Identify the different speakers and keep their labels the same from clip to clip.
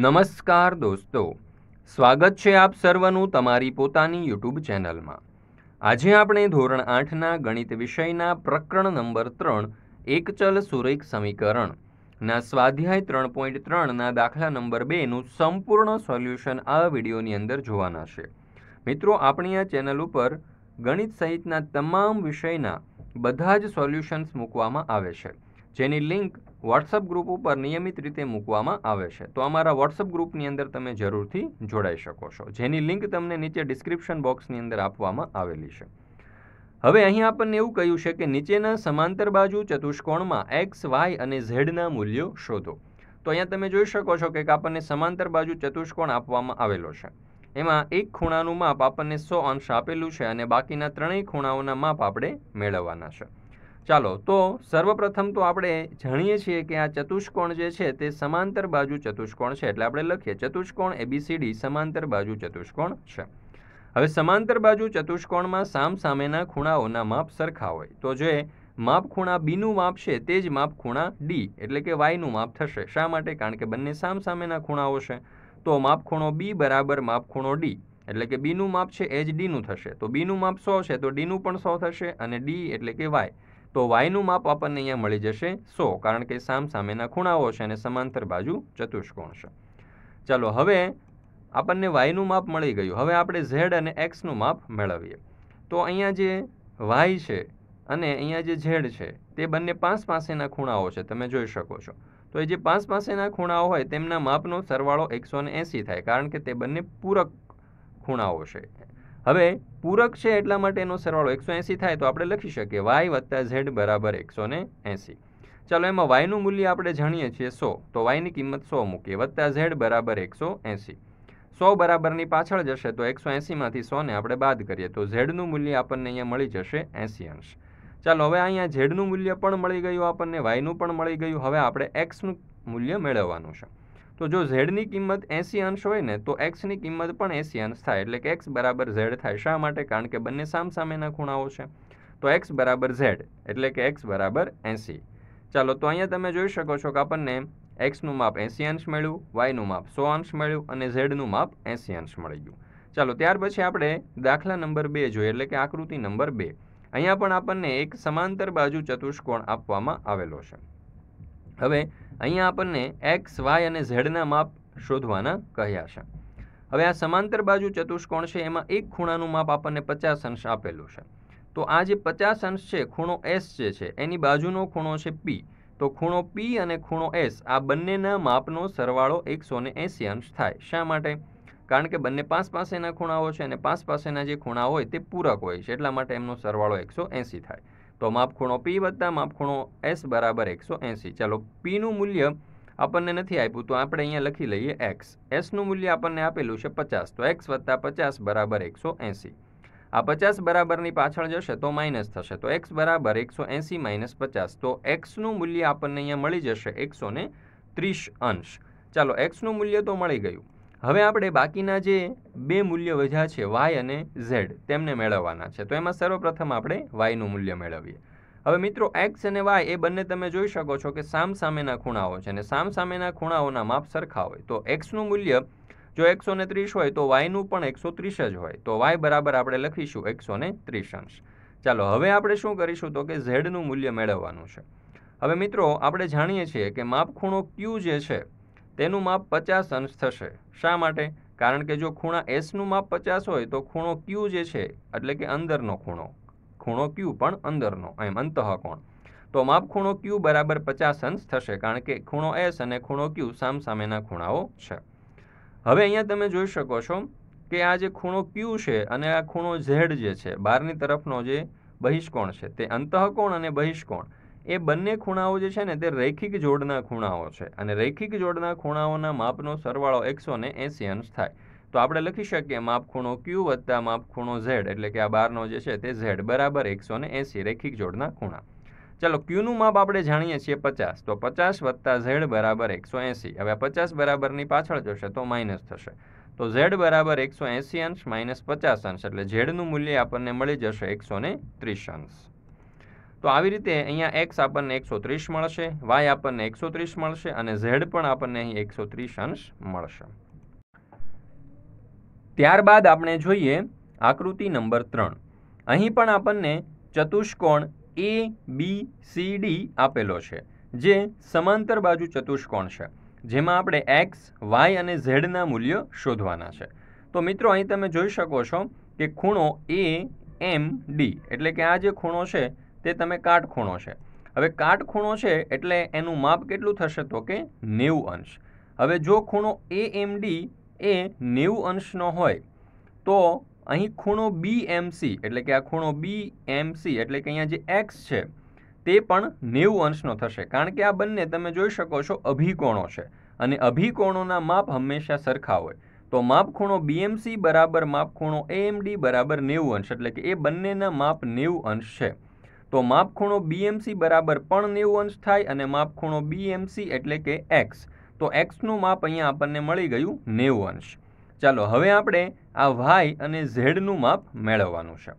Speaker 1: નમસ્કાર દોસ્તો સ્વાગત છે આપ સર્વનું તમારી પોતાની યુટ્યુબ ચેનલમાં આજે આપણે ધોરણ આઠના ગણિત વિષયના પ્રકરણ નંબર ત્રણ એકચલ સુરેખ સમીકરણ ના સ્વાધ્યાય ત્રણ પોઈન્ટ ત્રણના દાખલા નંબર બેનું સંપૂર્ણ સોલ્યુશન આ વિડીયોની અંદર જોવાના છે મિત્રો આપણી આ ચેનલ ઉપર ગણિત સહિતના તમામ વિષયના બધા જ સોલ્યુશન્સ મૂકવામાં આવે છે જેની લિંક વોટ્સઅપ ગ્રુપ ઉપર નિયમિત રીતે મૂકવામાં આવે છે તો અમારા વોટ્સઅપ ગ્રુપની અંદર તમે જરૂરથી જોડાઈ શકો છો જેની લિંક તમને નીચે ડિસ્ક્રિપ્શન બોક્સની અંદર આપવામાં આવેલી છે હવે અહીં આપણને એવું કહ્યું છે કે નીચેના સમાંતર બાજુ ચતુષ્કોણમાં એક્સ વાય અને ઝેડના મૂલ્યો શોધો તો અહીંયા તમે જોઈ શકો છો કે આપણને સમાંતર બાજુ ચતુષ્કોણ આપવામાં આવેલો છે એમાં એક ખૂણાનું માપ આપણને સો અંશ આપેલું છે અને બાકીના ત્રણેય ખૂણાઓના માપ આપણે મેળવવાના છે ચાલો તો સર્વપ્રથમ તો આપણે જાણીએ છીએ કે આ ચતુષ્કોણ જે છે તે સમાંતર બાજુ ચતુષ્કોણ છે એટલે આપણે લખીએ ચતુષ્કોણ એબીસીડી સમાંતર બાજુ ચતુષ્કોણ છે હવે સમાંતર બાજુ ચતુષ્કોણમાં સામ સામેના ખૂણાઓના માપ સરખા હોય તો જે માપ ખૂણા બીનું માપ છે તે જ માપ ખૂણા ડી એટલે કે વાયનું માપ થશે શા માટે કારણ કે બંને સામ સામેના ખૂણાઓ છે તો માપ ખૂણો બી બરાબર માપ ખૂણો ડી એટલે કે બીનું માપ છે એ જ ડીનું થશે તો બીનું માપ સો છે તો ડીનું પણ સો થશે અને ડી એટલે કે વાય તો વાયનું માપ આપણને અહીંયા મળી જશે સો કારણ કે સામ સામેના ખૂણાઓ છે અને સમાંતર બાજુ ચતુષ્કોણ છે ચાલો હવે આપણને વાયનું માપ મળી ગયું હવે આપણે ઝેડ અને એક્સનું માપ મેળવીએ તો અહીંયા જે વાય છે અને અહીંયા જે ઝેડ છે તે બંને પાંચ પાસેના ખૂણાઓ છે તમે જોઈ શકો છો તો એ જે પાંચ પાસેના ખૂણાઓ હોય તેમના માપનો સરવાળો એકસો થાય કારણ કે તે બંને પૂરક ખૂણાઓ છે હવે પૂરક છે એટલા માટે એનો સરવાળો એકસો એંસી થાય તો આપણે લખી શકીએ વાય વત્તા ઝેડ બરાબર એકસો એંસી ચાલો એમાં વાયનું મૂલ્ય આપણે જાણીએ છીએ સો તો વાયની કિંમત સો મૂકીએ વત્તા ઝેડ બરાબર એકસો એંસી સો બરાબરની પાછળ જશે તો એકસો એંસીમાંથી સોને આપણે બાદ કરીએ તો ઝેડનું મૂલ્ય આપણને અહીંયા મળી જશે એંસી અંશ ચાલો હવે અહીંયા ઝેડનું મૂલ્ય પણ મળી ગયું આપણને વાયનું પણ મળી ગયું હવે આપણે એક્સનું મૂલ્ય મેળવવાનું છે તો જો ઝેડની કિંમત એંસી અંશ હોય ને તો એક્સની કિંમત પણ એસી અંશ થાય એટલે કે એક્સ બરાબર ઝેડ થાય શા માટે કારણ કે બંને સામસામેના ખૂણાઓ છે તો એક્સ બરાબર ઝેડ એટલે કે એક્સ બરાબર એંસી ચાલો તો અહીંયા તમે જોઈ શકો છો કે આપણને એક્સનું માપ એંસી અંશ મળ્યું વાયનું માપ સો અંશ મળ્યું અને ઝેડનું માપ એસી અંશ મળી ગયું ચાલો ત્યાર પછી આપણે દાખલા નંબર બે જોઈએ એટલે કે આકૃતિ નંબર બે અહીંયા પણ આપણને એક સમાંતર બાજુ ચતુષ્કોણ આપવામાં આવેલો છે હવે અહીંયા આપણને એક્સ વાય અને ઝેડના માપ શોધવાના કહ્યા છે હવે આ સમાંતર બાજુ ચતુષ્કોણ છે એમાં એક ખૂણાનું માપ આપણને પચાસ અંશ આપેલું છે તો આ જે પચાસ અંશ છે ખૂણો એસ જે છે એની બાજુનો ખૂણો છે પી તો ખૂણો પી અને ખૂણો એસ આ બંનેના માપનો સરવાળો એકસો ને એંસી અંશ થાય શા માટે કારણ કે બંને પાંચ પાસેના ખૂણાઓ છે અને પાંચ પાસેના જે ખૂણા હોય તે પૂરક હોય છે એટલા માટે એમનો સરવાળો એકસો એંસી થાય તો માપખૂણો પી વત્તા માપખૂણો એસ બરાબર એકસો એંસી ચાલો પીનું મૂલ્ય આપણને નથી આપ્યું તો આપણે અહીંયા લખી લઈએ એક્સ એસનું મૂલ્ય આપણને આપેલું છે પચાસ તો એક્સ વત્તા પચાસ બરાબર એકસો એંસી આ પચાસ બરાબરની પાછળ જશે તો માઇનસ થશે તો એક્સ બરાબર એકસો એંસી માઇનસ પચાસ તો એક્સનું મૂલ્ય આપણને અહીંયા મળી જશે એકસો ત્રીસ અંશ ચાલો એક્સનું મૂલ્ય તો મળી ગયું હવે આપણે બાકીના જે બે મૂલ્ય વધ્યા છે વાય અને ઝેડ તેમને મેળવવાના છે તો એમાં સર્વપ્રથમ આપણે વાયનું મૂલ્ય મેળવીએ હવે મિત્રો એક્સ અને વાય એ બંને તમે જોઈ શકો છો કે સામ સામેના ખૂણાઓ છે અને સામેના ખૂણાઓના માપ સરખા હોય તો એક્સનું મૂલ્ય જો એકસો ત્રીસ હોય તો વાયનું પણ એકસો ત્રીસ જ હોય તો વાય બરાબર આપણે લખીશું એકસો ને ત્રીસ અંશ ચાલો હવે આપણે શું કરીશું તો કે ઝેડનું મૂલ્ય મેળવવાનું છે હવે મિત્રો આપણે જાણીએ છીએ કે માપ ખૂણો ક્યુ જે છે તેનું માપ પચાસ અંશ થશે શા માટે કારણ કે જો ખૂણા એસનું માપ પચાસ હોય તો ખૂણો ક્યુ જે છે એટલે કે અંદરનો ખૂણો ખૂણો ક્યુ પણ અંદરનો એમ અંતઃકોણ તો માપ ખૂણો ક્યુ બરાબર પચાસ અંશ થશે કારણ કે ખૂણો એસ અને ખૂણો ક્યુ સામસામેના ખૂણાઓ છે હવે અહીંયા તમે જોઈ શકો છો કે આ જે ખૂણો ક્યુ છે અને આ ખૂણો ઝેડ જે છે બહારની તરફનો જે બહિષ્કોણ છે તે અંતઃકોણ અને બહિષ્કોણ એ બંને ખૂણાઓ જે છે ને તે રૈખિક જોડના ખૂણાઓ છે અને રૈખિક જોડના ખૂણાઓના માપનો સરવાળો એકસો ને એંસી અંશ થાય તો આપણે લખી શકીએ માપ ખૂણો ક્યુ વત્તા માપ ખૂણો ઝેડ એટલે કે આ બારનો જે છે તે ઝેડ બરાબર એકસો ને એંસી રૈખિક જોડના ખૂણા ચાલો ક્યુનું માપ આપણે જાણીએ છીએ પચાસ તો પચાસ વત્તા ઝેડ બરાબર એકસો એંસી હવે પચાસ બરાબરની પાછળ જશે તો માઇનસ થશે તો ઝેડ બરાબર એકસો એંસી અંશ માઇનસ પચાસ અંશ એટલે ઝેડનું મૂલ્ય આપણને મળી જશે એકસો ત્રીસ અંશ તો આવી રીતે અહીંયા એક્સ આપણને એકસો ત્રીસ મળશે વાય આપણને એકસો ત્રીસ મળશે અને ઝેડ પણ આપણને અહીં એકસો ત્રીસ અંશ મળશે ત્યારબાદ આપણે જોઈએ આકૃતિ નંબર ત્રણ અહીં પણ આપણને ચતુષ્કોણ એ બી સી ડી આપેલો છે જે સમાંતર બાજુ ચતુષ્કોણ છે જેમાં આપણે એક્સ વાય અને ઝેડના મૂલ્યો શોધવાના છે તો મિત્રો અહીં તમે જોઈ શકો છો કે ખૂણો એ એમ ડી એટલે કે આ જે ખૂણો છે તે તમે કાટખૂણો છે હવે કાટખૂણો છે એટલે એનું માપ કેટલું થશે તો કે નેવું અંશ હવે જો ખૂણો એ એમ ડી એ નેવું અંશનો હોય તો અહીં ખૂણો બી એમ સી એટલે કે આ ખૂણો બી એમ સી એટલે કે અહીંયા જે એક્સ છે તે પણ નેવું અંશનો થશે કારણ કે આ બંને તમે જોઈ શકો છો અભિકોણો છે અને અભિકોણોના માપ હંમેશા સરખા હોય તો માપ ખૂણો બીએમસી બરાબર માપ માપખૂણો એએમડી બરાબર નેવું અંશ એટલે કે એ બંનેના માપ નેવું અંશ છે તો માપખૂણો બીએમસી બરાબર પણ નેવું અંશ થાય અને માપખૂણો બીએમસી એટલે કે એક્સ તો એક્સનું માપ અહીંયા આપણને મળી ગયું નેવું અંશ ચાલો હવે આપણે આ વાય અને ઝેડનું માપ મેળવવાનું છે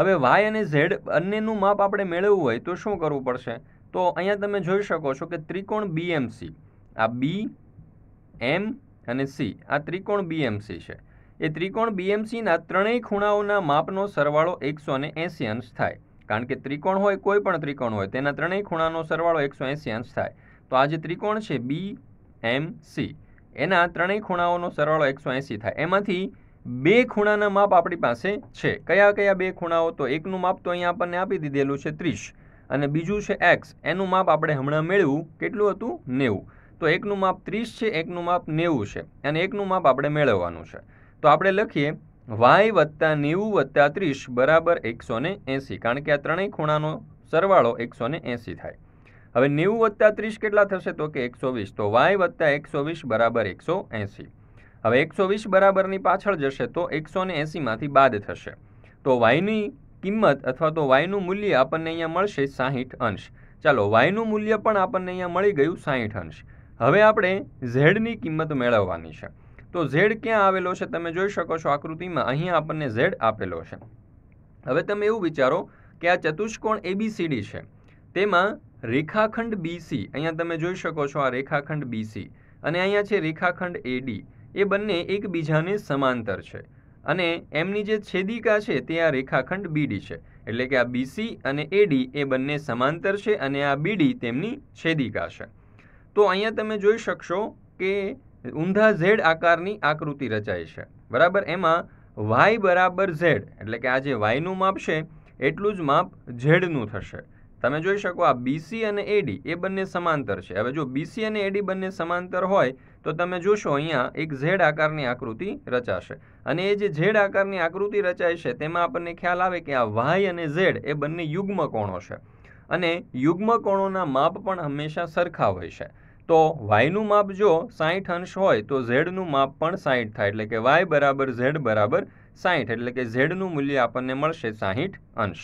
Speaker 1: હવે વાય અને ઝેડ બંનેનું માપ આપણે મેળવવું હોય તો શું કરવું પડશે તો અહીંયા તમે જોઈ શકો છો કે ત્રિકોણ બીએમસી આ બી એમ અને સી આ ત્રિકોણ બીએમસી છે એ ત્રિકોણ બીએમસીના ત્રણેય ખૂણાઓના માપનો સરવાળો એકસો અંશ થાય કારણ કે ત્રિકોણ હોય કોઈ પણ ત્રિકોણ હોય તેના ત્રણેય ખૂણાનો સરવાળો એકસો એંસી અંશ થાય તો આ જે ત્રિકોણ છે બી એમ સી એના ત્રણેય ખૂણાઓનો સરવાળો એકસો એંસી થાય એમાંથી બે ખૂણાના માપ આપણી પાસે છે કયા કયા બે ખૂણાઓ તો એકનું માપ તો અહીંયા આપણને આપી દીધેલું છે ત્રીસ અને બીજું છે એક્સ એનું માપ આપણે હમણાં મેળવ્યું કેટલું હતું નેવું તો એકનું માપ ત્રીસ છે એકનું માપ નેવું છે અને એકનું માપ આપણે મેળવવાનું છે તો આપણે લખીએ વાય વત્તા નેવું વત્તા ત્રીસ બરાબર એકસો ને એંસી કારણ કે આ ત્રણેય ખૂણાનો સરવાળો એકસો ને એંસી થાય હવે નેવું વત્તા ત્રીસ કેટલા થશે તો કે એકસો વીસ તો વાય વત્તા એકસો વીસ બરાબર એકસો એંસી હવે એકસો વીસ બરાબરની પાછળ જશે તો એકસો ને એંસીમાંથી બાદ થશે તો વાયની કિંમત અથવા તો વાયનું મૂલ્ય આપણને અહીંયા મળશે સાહીઠ અંશ ચાલો વાયનું મૂલ્ય પણ આપણને અહીંયા મળી ગયું સાહીઠ અંશ હવે આપણે ઝેડની કિંમત મેળવવાની છે તો ઝેડ ક્યાં આવેલો છે તમે જોઈ શકો છો આકૃતિમાં અહીંયા આપણને ઝેડ આપેલો છે હવે તમે એવું વિચારો કે આ ચતુષ્કોણ એબીસીડી છે તેમાં રેખાખંડ બીસી અહીંયા તમે જોઈ શકો છો આ રેખાખંડ બીસી અને અહીંયા છે રેખાખંડ એડી એ બંને એકબીજાને સમાંતર છે અને એમની જે છેદિકા છે તે આ રેખાખંડ બીડી છે એટલે કે આ બીસી અને એડી એ બંને સમાંતર છે અને આ બીડી તેમની છેદિકા છે તો અહીંયા તમે જોઈ શકશો કે ઊંધા ઝેડ આકારની આકૃતિ રચાય છે બરાબર એમાં વાય બરાબર ઝેડ એટલે કે આ જે વાયનું માપ છે એટલું જ માપ ઝેડનું થશે તમે જોઈ શકો આ બીસી અને એડી એ બંને સમાંતર છે હવે જો બીસી અને એડી બંને સમાંતર હોય તો તમે જોશો અહીંયા એક ઝેડ આકારની આકૃતિ રચાશે અને એ જે ઝેડ આકારની આકૃતિ રચાય છે તેમાં આપણને ખ્યાલ આવે કે આ વાય અને ઝેડ એ બંને યુગ્મ કોણો છે અને યુગ્મ કોણોના માપ પણ હંમેશા સરખા હોય છે તો વાયનું માપ જો સાહીઠ અંશ હોય તો ઝેડનું માપ પણ સાહીઠ થાય એટલે કે વાય બરાબર ઝેડ બરાબર સાહીઠ એટલે કે ઝેડનું મૂલ્ય આપણને મળશે સાહીઠ અંશ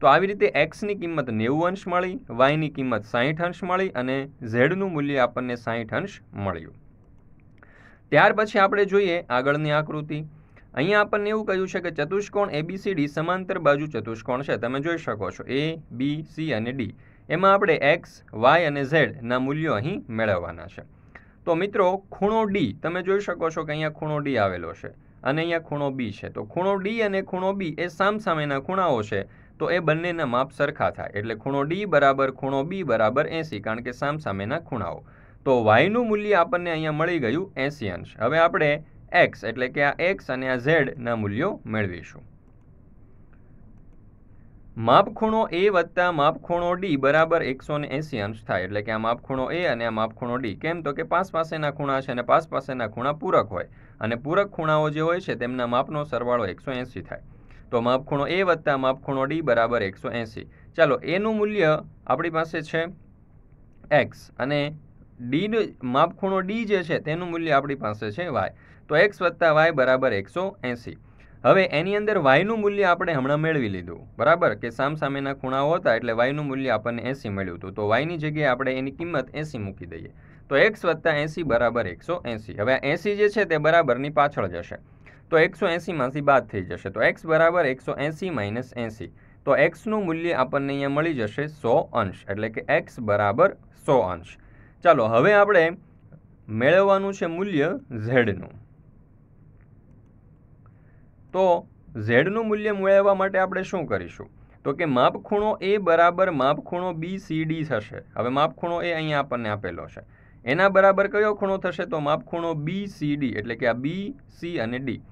Speaker 1: તો આવી રીતે એક્સની કિંમત નેવું અંશ મળી વાયની કિંમત સાહીઠ અંશ મળી અને ઝેડનું મૂલ્ય આપણને સાહીઠ અંશ મળ્યું ત્યાર પછી આપણે જોઈએ આગળની આકૃતિ અહીંયા આપણને એવું કહ્યું છે કે ચતુષ્કોણ ડી સમાંતર બાજુ ચતુષ્કોણ છે તમે જોઈ શકો છો એ બી સી અને ડી એમાં આપણે એક્સ વાય અને ઝેડના મૂલ્યો અહીં મેળવવાના છે તો મિત્રો ખૂણો ડી તમે જોઈ શકો છો કે અહીંયા ખૂણો ડી આવેલો છે અને અહીંયા ખૂણો બી છે તો ખૂણો ડી અને ખૂણો બી એ સામસામેના ખૂણાઓ છે તો એ બંનેના માપ સરખા થાય એટલે ખૂણો ડી બરાબર ખૂણો બી બરાબર એંસી કારણ કે સામસામેના ખૂણાઓ તો વાયનું મૂલ્ય આપણને અહીંયા મળી ગયું એંસી અંશ હવે આપણે એક્સ એટલે કે આ એક્સ અને આ ઝેડના મૂલ્યો મેળવીશું માપખૂણો એ વત્તા માપખૂણો ડી બરાબર એકસો એંસી અંશ થાય એટલે કે આ માપખૂણો એ અને આ માપખૂણો ડી કેમ તો કે પાસ પાસેના ખૂણા છે અને પાસ પાસેના ખૂણા પૂરક હોય અને પૂરક ખૂણાઓ જે હોય છે તેમના માપનો સરવાળો એકસો એંસી થાય તો માપખૂણો એ વત્તા માપખૂણો ડી બરાબર એકસો એંસી ચાલો એનું મૂલ્ય આપણી પાસે છે એક્સ અને ડી માપખૂણો ડી જે છે તેનું મૂલ્ય આપણી પાસે છે વાય તો એક્સ વત્તા વાય બરાબર એકસો એંસી હવે એની અંદર વાયનું મૂલ્ય આપણે હમણાં મેળવી લીધું બરાબર કે સામસામેના ખૂણાઓ હતા એટલે વાયનું મૂલ્ય આપણને એસી મળ્યું હતું તો વાયની જગ્યાએ આપણે એની કિંમત એસી મૂકી દઈએ તો એક્સ વત્તા એંસી બરાબર એકસો એંસી હવે એંસી જે છે તે બરાબરની પાછળ જશે તો એકસો એંસીમાંથી બાદ થઈ જશે તો એક્સ બરાબર એકસો એંસી માઇનસ એંસી તો એક્સનું મૂલ્ય આપણને અહીંયા મળી જશે સો અંશ એટલે કે એક્સ બરાબર સો અંશ ચાલો હવે આપણે મેળવવાનું છે મૂલ્ય ઝેડનું તો ઝેડનું મૂલ્ય મેળવવા માટે આપણે શું કરીશું તો કે માપ ખૂણો એ બરાબર માપ ખૂણો બી સી ડી થશે હવે માપ ખૂણો એ અહીંયા આપણને આપેલો છે એના બરાબર કયો ખૂણો થશે તો માપખૂણો બી સી ડી એટલે કે આ બી સી અને ડી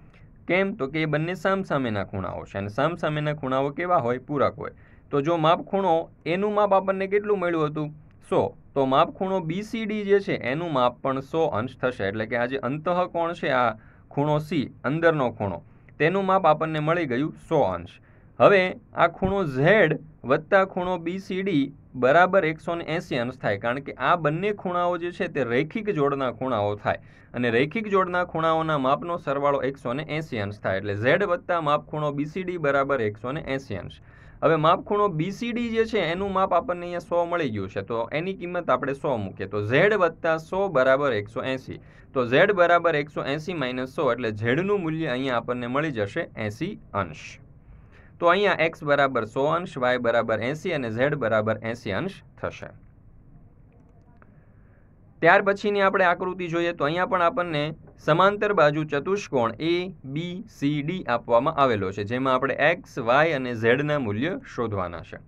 Speaker 1: કેમ તો કે એ બંને સામસામેના ખૂણાઓ છે અને સામસામેના ખૂણાઓ કેવા હોય પૂરક હોય તો જો માપ ખૂણો એનું માપ આપણને કેટલું મળ્યું હતું સો તો માપ માપખૂણો બીસીડી જે છે એનું માપ પણ સો અંશ થશે એટલે કે આ જે અંતઃ કોણ છે આ ખૂણો સી અંદરનો ખૂણો તેનું માપ આપણને મળી ગયું સો અંશ હવે આ ખૂણો ઝેડ વત્તા ખૂણો બીસીડી બરાબર એકસો એંસી અંશ થાય કારણ કે આ બંને ખૂણાઓ જે છે તે રૈખિક જોડના ખૂણાઓ થાય અને રૈખિક જોડના ખૂણાઓના માપનો સરવાળો એકસો ને એંસી અંશ થાય એટલે ઝેડ વત્તા માપ ખૂણો બીસીડી બરાબર એકસો ને એંસી અંશ હવે માપ ખૂણો બીસીડી જે છે એનું માપ આપણને અહીંયા સો મળી ગયું છે તો એની કિંમત આપણે સો મૂકીએ તો ઝેડ વત્તા સો બરાબર એકસો એંસી તો ઝેડ બરાબર એકસો એંસી માઇનસ સો એટલે ઝેડનું મૂલ્ય અહીંયા આપણને મળી જશે એંસી અંશ તો અહીંયા એક્સ બરાબર સો અંશ વાય બરાબર એંસી અને ઝેડ બરાબર એંસી અંશ થશે ત્યાર પછીની આપણે આકૃતિ જોઈએ તો અહીંયા પણ આપણને સમાંતર બાજુ ચતુષ્કોણ એ બી સી ડી આપવામાં આવેલો છે જેમાં આપણે એક્સ વાય અને ઝેડના મૂલ્ય શોધવાના છે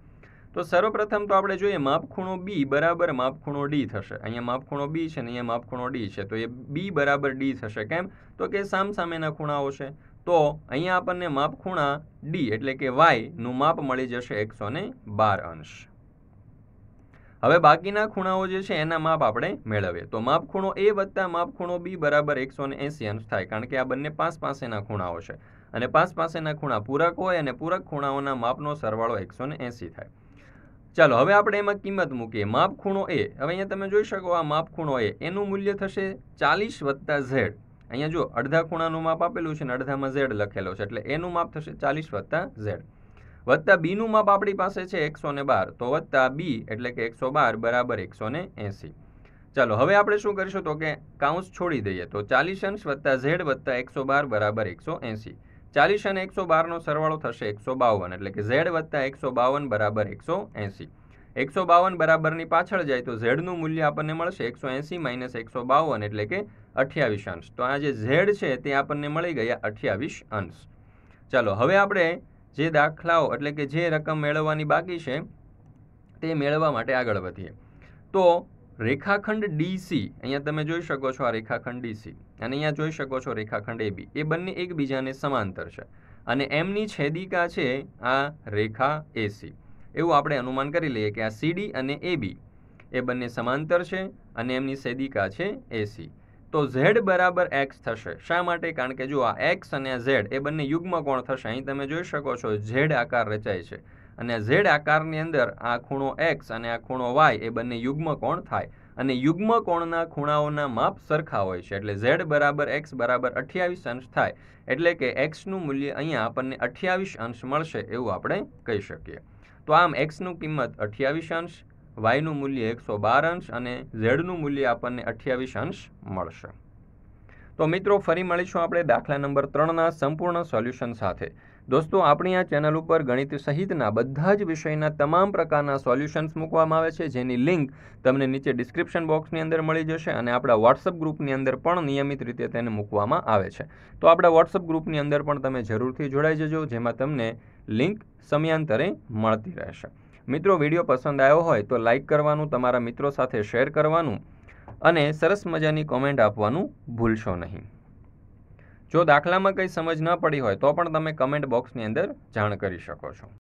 Speaker 1: તો સર્વપ્રથમ તો આપણે જોઈએ માપખૂણો બી બરાબર માપખૂણો ડી થશે અહીંયા માપખૂણો બી છે ને અહીંયા માપખૂણો ડી છે તો એ બી બરાબર ડી થશે કેમ તો કે સામસામેના ખૂણાઓ છે તો અહીંયા આપણને માપખૂણા ડી એટલે કે વાયનું માપ મળી જશે એકસો બાર અંશ હવે બાકીના ખૂણાઓ જે છે એના માપ આપણે મેળવીએ તો માપ ખૂણો એ વત્તા માપ ખૂણો બી બરાબર એકસો ને એંસી અંશ થાય કારણ કે આ બંને પાંચ પાસેના ખૂણાઓ છે અને પાંચ પાસેના ખૂણા પૂરક હોય અને પૂરક ખૂણાઓના માપનો સરવાળો એકસો ને એંસી થાય ચાલો હવે આપણે એમાં કિંમત મૂકીએ માપ ખૂણો એ હવે અહીંયા તમે જોઈ શકો આ માપ ખૂણો એ એનું મૂલ્ય થશે ચાલીસ વત્તા ઝેડ અહીંયા જો અડધા ખૂણાનું માપ આપેલું છે અને અડધામાં ઝેડ લખેલો છે એટલે એનું માપ થશે ચાલીસ વત્તા ઝેડ વત્તા બીનું માપ આપણી પાસે છે એકસો બાર તો વત્તા બી એટલે કે એકસો બાર બરાબર એકસો ને એંસી ચાલો હવે આપણે શું કરીશું તો કે કાઉન્સ છોડી દઈએ તો ચાલીસ અંશ વત્તા ઝેડ વત્તા એકસો બાર બરાબર એકસો એંસી ચાલીસ અને એકસો બારનો સરવાળો થશે એકસો બાવન એટલે કે ઝેડ વત્તા એકસો બાવન બરાબર એકસો એંસી એકસો બાવન બરાબરની પાછળ જાય તો ઝેડનું મૂલ્ય આપણને મળશે એકસો એંસી માઇનસ એકસો બાવન એટલે કે અઠ્યાવીસ અંશ તો આ જે ઝેડ છે તે આપણને મળી ગયા અઠ્યાવીસ અંશ ચાલો હવે આપણે જે દાખલાઓ એટલે કે જે રકમ મેળવવાની બાકી છે તે મેળવવા માટે આગળ વધીએ તો રેખાખંડ ડીસી અહીંયા તમે જોઈ શકો છો આ રેખાખંડ ડીસી અને અહીંયા જોઈ શકો છો રેખાખંડ એબી એ બંને એકબીજાને સમાંતર છે અને એમની છેદિકા છે આ રેખા એસી એવું આપણે અનુમાન કરી લઈએ કે આ સીડી અને એબી એ બંને સમાંતર છે અને એમની છેદિકા છે એસી તો ઝેડ બરાબર એક્સ થશે શા માટે કારણ કે જો આ એક્સ અને ઝેડ એ બંને યુગ્મ કોણ થશે અહીં તમે જોઈ શકો છો ઝેડ આકાર રચાય છે અને ઝેડ આકારની અંદર આ ખૂણો એક્સ અને આ ખૂણો વાય એ બંને યુગ્મ કોણ થાય અને યુગ્મ કોણના ખૂણાઓના માપ સરખા હોય છે એટલે ઝેડ બરાબર એક્સ બરાબર અઠ્યાવીસ અંશ થાય એટલે કે એક્સનું મૂલ્ય અહીંયા આપણને અઠ્યાવીસ અંશ મળશે એવું આપણે કહી શકીએ તો આમ એક્સનું કિંમત અઠ્યાવીસ અંશ વાયનું મૂલ્ય એકસો બાર અંશ અને ઝેડનું મૂલ્ય આપણને અઠ્યાવીસ અંશ મળશે તો મિત્રો ફરી મળીશું આપણે દાખલા નંબર ત્રણના સંપૂર્ણ સોલ્યુશન સાથે દોસ્તો આપણી આ ચેનલ ઉપર ગણિત સહિતના બધા જ વિષયના તમામ પ્રકારના સોલ્યુશન્સ મૂકવામાં આવે છે જેની લિંક તમને નીચે ડિસ્ક્રિપ્શન બોક્સની અંદર મળી જશે અને આપણા વોટ્સઅપ ગ્રુપની અંદર પણ નિયમિત રીતે તેને મૂકવામાં આવે છે તો આપણા વોટ્સઅપ ગ્રુપની અંદર પણ તમે જરૂરથી જોડાઈ જજો જેમાં તમને લિંક સમયાંતરે મળતી રહેશે મિત્રો વિડીયો પસંદ આવ્યો હોય તો લાઇક કરવાનું તમારા મિત્રો સાથે શેર કરવાનું અને સરસ મજાની કોમેન્ટ આપવાનું ભૂલશો નહીં જો દાખલામાં કંઈ સમજ ન પડી હોય તો પણ તમે કમેન્ટ બોક્સની અંદર જાણ કરી શકો છો